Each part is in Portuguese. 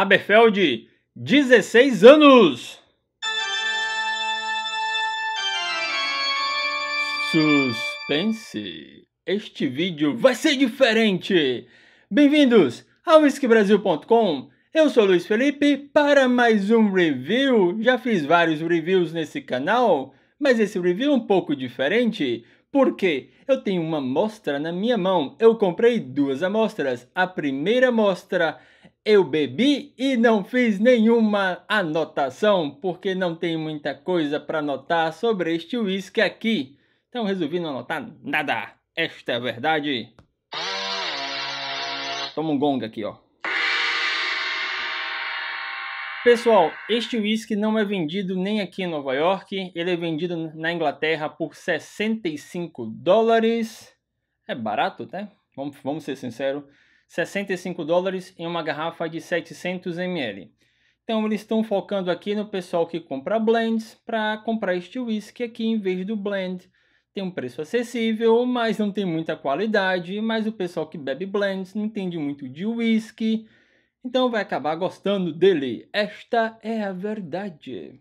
Aberfeld, 16 anos. Suspense. Este vídeo vai ser diferente. Bem-vindos ao whiskybrasil.com. Eu sou Luiz Felipe para mais um review. Já fiz vários reviews nesse canal, mas esse review é um pouco diferente porque eu tenho uma amostra na minha mão. Eu comprei duas amostras. A primeira amostra eu bebi e não fiz nenhuma anotação, porque não tem muita coisa para anotar sobre este uísque aqui. Então resolvi não anotar nada. Esta é a verdade. Toma um gong aqui, ó. Pessoal, este uísque não é vendido nem aqui em Nova York, ele é vendido na Inglaterra por 65 dólares. É barato, né? Vamos, vamos ser sinceros. 65 dólares em uma garrafa de 700 ml. Então eles estão focando aqui no pessoal que compra blends para comprar este whisky aqui em vez do blend. Tem um preço acessível, mas não tem muita qualidade, mas o pessoal que bebe blends não entende muito de whisky, então vai acabar gostando dele. Esta é a verdade.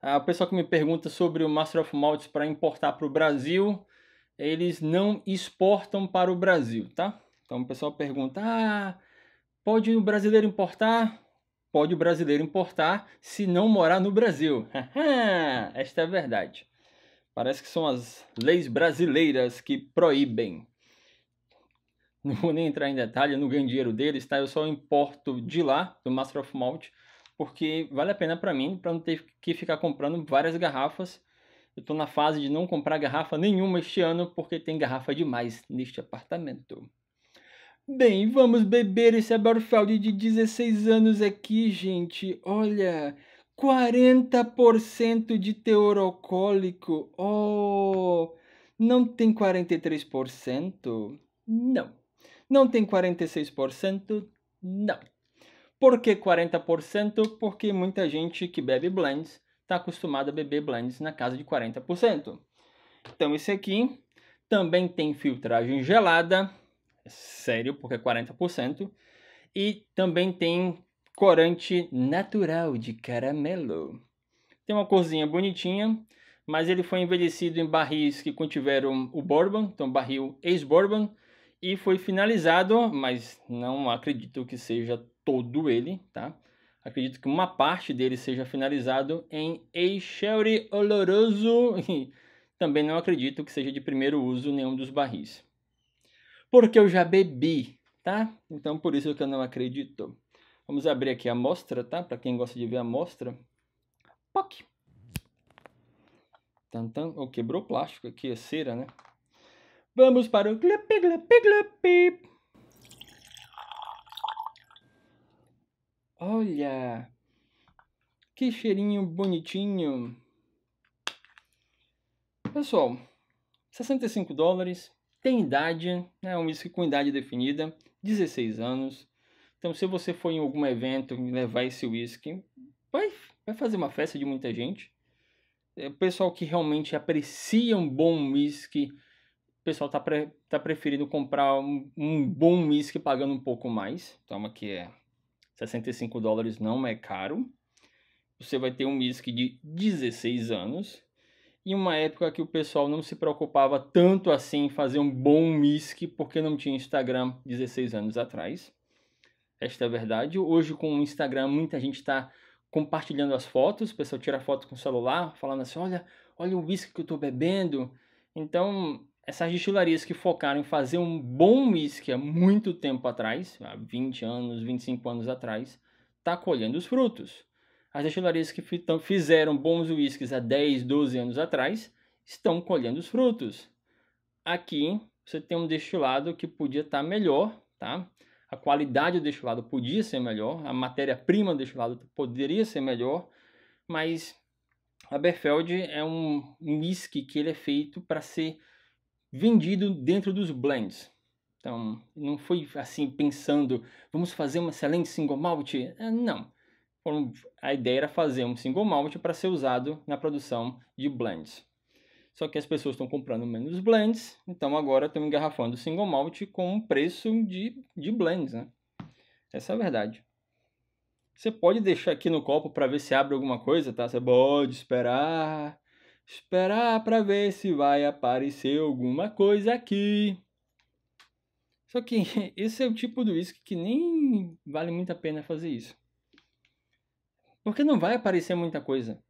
Ah, o pessoal que me pergunta sobre o Master of Malts para importar para o Brasil, eles não exportam para o Brasil, tá? Então o pessoal pergunta: ah, pode o brasileiro importar? Pode o brasileiro importar se não morar no Brasil. Esta é a verdade. Parece que são as leis brasileiras que proíbem. Não vou nem entrar em detalhe, eu não ganho dinheiro deles, tá? Eu só importo de lá, do Master of Malt, porque vale a pena para mim, para não ter que ficar comprando várias garrafas. Eu estou na fase de não comprar garrafa nenhuma este ano, porque tem garrafa demais neste apartamento. Bem, vamos beber esse Aberfeld de 16 anos aqui, gente. Olha, 40% de teor alcoólico. Oh, não tem 43%? Não. Não tem 46%? Não. Por que 40%? Porque muita gente que bebe blends está acostumada a beber blends na casa de 40%. Então, esse aqui também tem filtragem gelada sério, porque é 40%. E também tem corante natural de caramelo. Tem uma corzinha bonitinha, mas ele foi envelhecido em barris que contiveram o bourbon, então barril ex-bourbon, e foi finalizado, mas não acredito que seja todo ele, tá? Acredito que uma parte dele seja finalizado em Eichel oloroso. Também não acredito que seja de primeiro uso nenhum dos barris. Porque eu já bebi, tá? Então por isso que eu não acredito. Vamos abrir aqui a amostra, tá? Para quem gosta de ver a amostra. Poc! Tantan, oh, quebrou o plástico aqui, a é cera, né? Vamos para o glup, glup, glup. Olha! Que cheirinho bonitinho. Pessoal, 65 dólares, tem idade, é um whisky com idade definida, 16 anos. Então, se você for em algum evento e levar esse whisky, vai, vai fazer uma festa de muita gente. É, o pessoal que realmente aprecia um bom whisky, o pessoal está pre, tá preferindo comprar um, um bom whisky pagando um pouco mais. Toma que é 65 dólares não é caro. Você vai ter um whisky de 16 anos em uma época que o pessoal não se preocupava tanto assim em fazer um bom MISC porque não tinha Instagram 16 anos atrás. Esta é a verdade. Hoje, com o Instagram, muita gente está compartilhando as fotos. O pessoal tira foto com o celular, falando assim: olha, olha o whisky que eu estou bebendo. Então, essas destilarias que focaram em fazer um bom whisky há muito tempo atrás, há 20 anos, 25 anos atrás, está colhendo os frutos. As destilarias que fizeram bons uísques há 10, 12 anos atrás estão colhendo os frutos. Aqui você tem um destilado que podia estar tá melhor, tá? A qualidade do destilado podia ser melhor, a matéria-prima do destilado poderia ser melhor, mas a Berfeld é um whisky que ele é feito para ser vendido dentro dos blends. Então, não foi assim pensando, vamos fazer um excelente single malt? É, não a ideia era fazer um single malt para ser usado na produção de blends. Só que as pessoas estão comprando menos blends, então agora estão engarrafando single malt com um preço de, de blends, né? Essa é a verdade. Você pode deixar aqui no copo para ver se abre alguma coisa, tá? Você pode esperar, esperar para ver se vai aparecer alguma coisa aqui. Só que esse é o tipo do uísque que nem vale muito a pena fazer isso. Porque não vai aparecer muita coisa.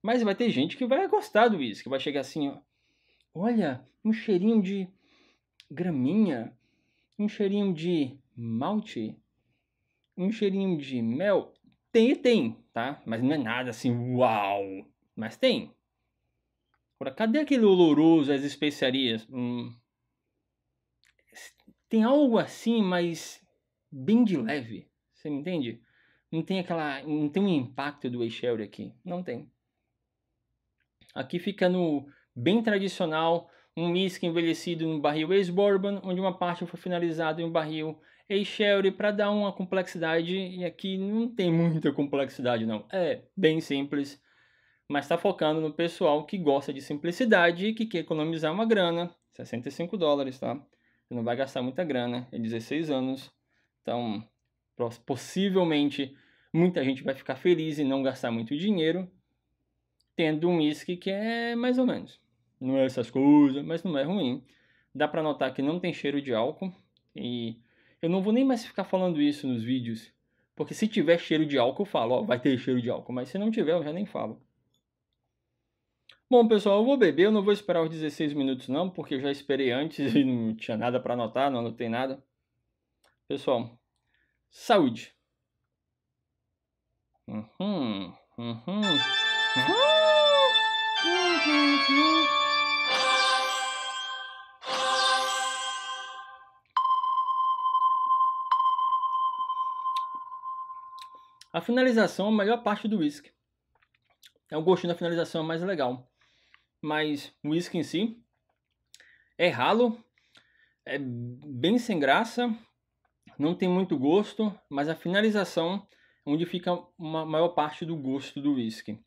Mas vai ter gente que vai gostar do uísque, vai chegar assim, ó. Olha, um cheirinho de graminha, um cheirinho de malte, um cheirinho de mel. Tem e tem, tá? Mas não é nada assim, uau! Mas tem. Agora, cadê aquele oloroso, as especiarias? Hum. Tem algo assim, mas bem de leve. Você me entende? Não tem aquela. Não tem um impacto do Eichel aqui. Não tem. Aqui fica no bem tradicional, um whisky envelhecido no barril ex-bourbon, onde uma parte foi finalizada em um barril ex para dar uma complexidade, e aqui não tem muita complexidade não. É bem simples, mas está focando no pessoal que gosta de simplicidade e que quer economizar uma grana, 65 dólares, tá? Você não vai gastar muita grana, é 16 anos, então possivelmente Muita gente vai ficar feliz e não gastar muito dinheiro tendo um uísque que é mais ou menos. Não é essas coisas, mas não é ruim. Dá para notar que não tem cheiro de álcool e eu não vou nem mais ficar falando isso nos vídeos, porque se tiver cheiro de álcool eu falo, ó, vai ter cheiro de álcool, mas se não tiver eu já nem falo. Bom, pessoal, eu vou beber, eu não vou esperar os 16 minutos não, porque eu já esperei antes e não tinha nada para anotar, não anotei nada. Pessoal, saúde. Uhum. uhum, uhum. uhum. A finalização é a melhor parte do whisky. É o gostinho da finalização é mais legal. Mas o whisky em si é ralo, é bem sem graça, não tem muito gosto, mas a finalização onde fica uma maior parte do gosto do whisky.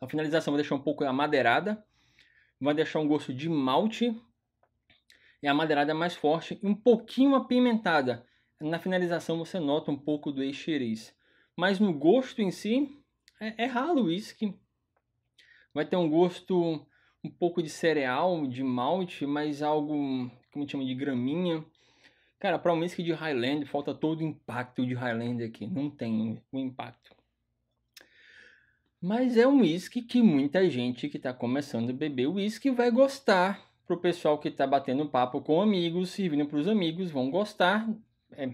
A finalização vai deixar um pouco amadeirada, vai deixar um gosto de malte, e a madeirada é mais forte e um pouquinho apimentada. Na finalização você nota um pouco do eixeriz, mas no gosto em si é, é ralo o whisky. Vai ter um gosto um pouco de cereal, de malte, mas algo como chama de graminha, Cara, pra música de Highlander falta todo o impacto de Highlander aqui. Não tem o um impacto. Mas é um whisky que muita gente que está começando a beber whisky vai gostar. Pro pessoal que está batendo papo com amigos, servindo para os amigos, vão gostar. É,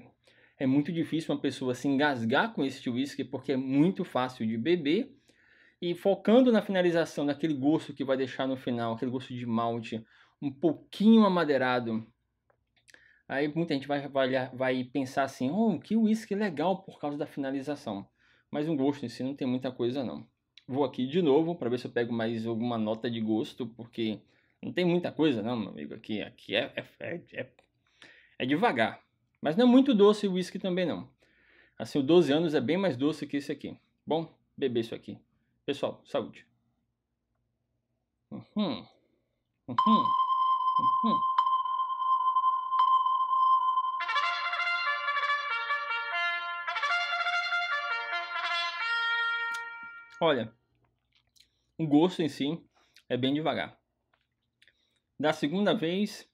é muito difícil uma pessoa se engasgar com esse whisky tipo porque é muito fácil de beber. E focando na finalização, naquele gosto que vai deixar no final, aquele gosto de malte um pouquinho amadeirado, Aí muita gente vai, vai, vai pensar assim, oh, que uísque legal por causa da finalização. Mas um gosto em si não tem muita coisa não. Vou aqui de novo para ver se eu pego mais alguma nota de gosto, porque não tem muita coisa não, meu amigo. Aqui, aqui é, é, é, é, é devagar. Mas não é muito doce o uísque também não. Assim, o 12 anos é bem mais doce que esse aqui. Bom, beber isso aqui. Pessoal, saúde. Uhum. Uhum. Uhum. Olha, o gosto em si é bem devagar. Da segunda vez,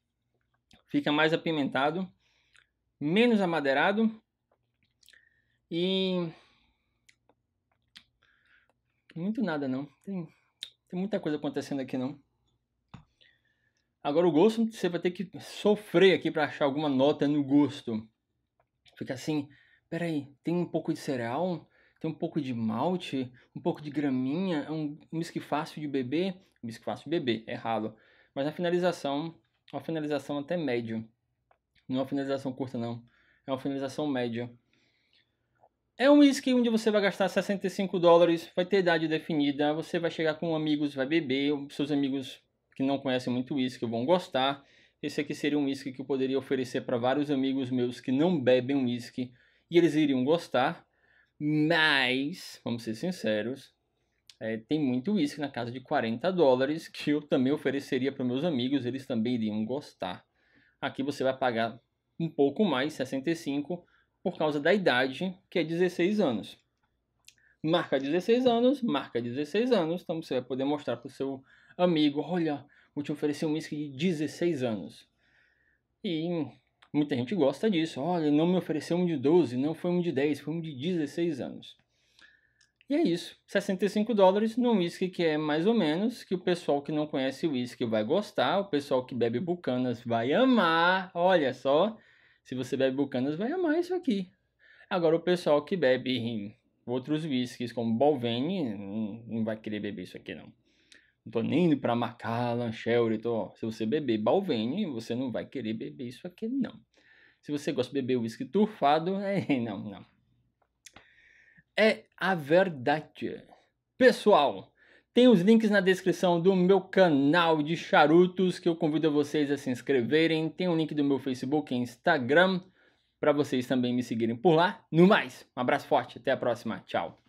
fica mais apimentado, menos amadeirado e muito nada não. Tem, tem muita coisa acontecendo aqui não. Agora o gosto, você vai ter que sofrer aqui para achar alguma nota no gosto. Fica assim, peraí, tem um pouco de cereal, tem um pouco de malte, um pouco de graminha, é um whisky fácil de beber, whisky fácil de beber, errado. É Mas a finalização, uma finalização até média. Não é uma finalização curta não, é uma finalização média. É um whisky onde você vai gastar 65 dólares, vai ter idade definida, você vai chegar com amigos, vai beber, seus amigos que não conhecem muito whisky vão gostar. Esse aqui seria um whisky que eu poderia oferecer para vários amigos meus que não bebem whisky e eles iriam gostar. Mas, vamos ser sinceros, é, tem muito uísque na casa de 40 dólares que eu também ofereceria para meus amigos, eles também iriam gostar. Aqui você vai pagar um pouco mais, 65, por causa da idade, que é 16 anos. Marca 16 anos, marca 16 anos, então você vai poder mostrar para o seu amigo, olha, vou te oferecer um uísque de 16 anos. E Muita gente gosta disso. Olha, não me ofereceu um de 12, não foi um de 10, foi um de 16 anos. E é isso. 65 dólares num whisky que é mais ou menos, que o pessoal que não conhece o whisky vai gostar, o pessoal que bebe Bucanas vai amar. Olha só, se você bebe Bucanas vai amar isso aqui. Agora o pessoal que bebe outros whiskies como Balvenie hum, não vai querer beber isso aqui não. Não tô nem indo pra Macallan, Sheraton, ó. Se você beber Balvenie, você não vai querer beber isso aqui, não. Se você gosta de beber uísque turfado, é, não, não. É a verdade. Pessoal, tem os links na descrição do meu canal de charutos que eu convido vocês a se inscreverem. Tem o um link do meu Facebook e Instagram para vocês também me seguirem por lá. No mais, um abraço forte, até a próxima, tchau.